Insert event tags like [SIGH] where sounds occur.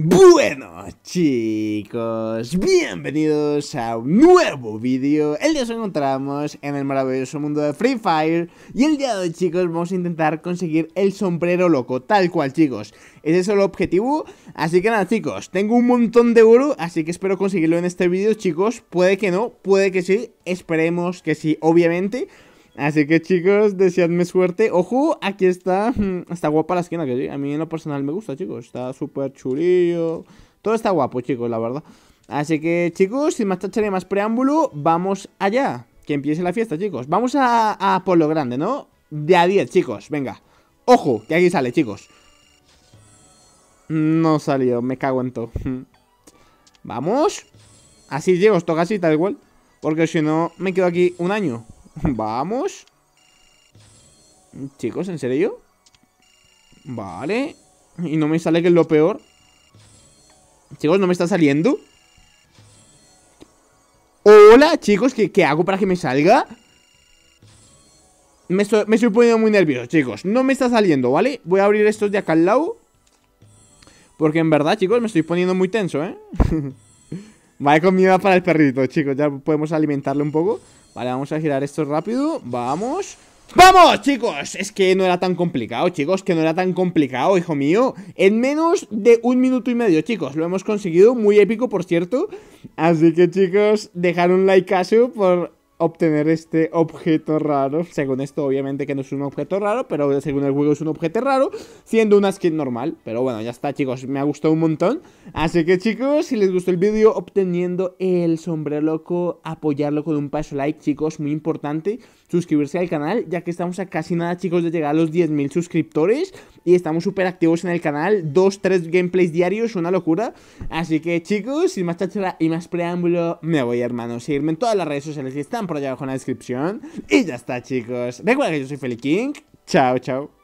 Bueno chicos, bienvenidos a un nuevo vídeo El día nos encontramos en el maravilloso mundo de Free Fire Y el día de hoy chicos vamos a intentar conseguir el sombrero loco, tal cual chicos Ese es el objetivo, así que nada chicos, tengo un montón de oro Así que espero conseguirlo en este vídeo chicos, puede que no, puede que sí, esperemos que sí obviamente Así que chicos, deseadme suerte. Ojo, aquí está. Mm, está guapa la esquina que a mí en lo personal me gusta, chicos. Está súper chulillo. Todo está guapo, chicos, la verdad. Así que chicos, sin más tachar más preámbulo, vamos allá. Que empiece la fiesta, chicos. Vamos a, a por lo grande, ¿no? De a 10, chicos, venga. Ojo, que aquí sale, chicos. No salió, me cago en todo. [LAUGHS] Vamos. Así, llego, toca casi tal cual. Porque si no, me quedo aquí un año. Vamos Chicos, ¿en serio? Vale Y no me sale que es lo peor Chicos, ¿no me está saliendo? Hola, chicos ¿Qué, qué hago para que me salga? Me, me estoy poniendo muy nervioso, chicos No me está saliendo, ¿vale? Voy a abrir estos de acá al lado Porque en verdad, chicos, me estoy poniendo muy tenso, ¿eh? [LAUGHS] Vale, comida para el perrito, chicos. Ya podemos alimentarlo un poco. Vale, vamos a girar esto rápido. Vamos. ¡Vamos, chicos! Es que no era tan complicado, chicos, que no era tan complicado, hijo mío En menos de un minuto y medio, chicos, lo hemos conseguido, muy épico, por cierto Así que, chicos, dejar un like su por obtener este objeto raro. Según esto, obviamente que no es un objeto raro, pero según el juego es un objeto raro, siendo una skin normal. Pero bueno, ya está, chicos, me ha gustado un montón. Así que, chicos, si les gustó el vídeo, obteniendo el sombrero loco, apoyarlo con un paso like, chicos, muy importante. Suscribirse al canal, ya que estamos a casi nada, chicos, de llegar a los 10.000 suscriptores y estamos súper activos en el canal. Dos, tres gameplays diarios, una locura. Así que chicos, sin más chachara y más preámbulo, me voy hermanos. Seguirme en todas las redes sociales que están por allá abajo en la descripción. Y ya está chicos. Recuerda que yo soy Feli King. Chao, chao.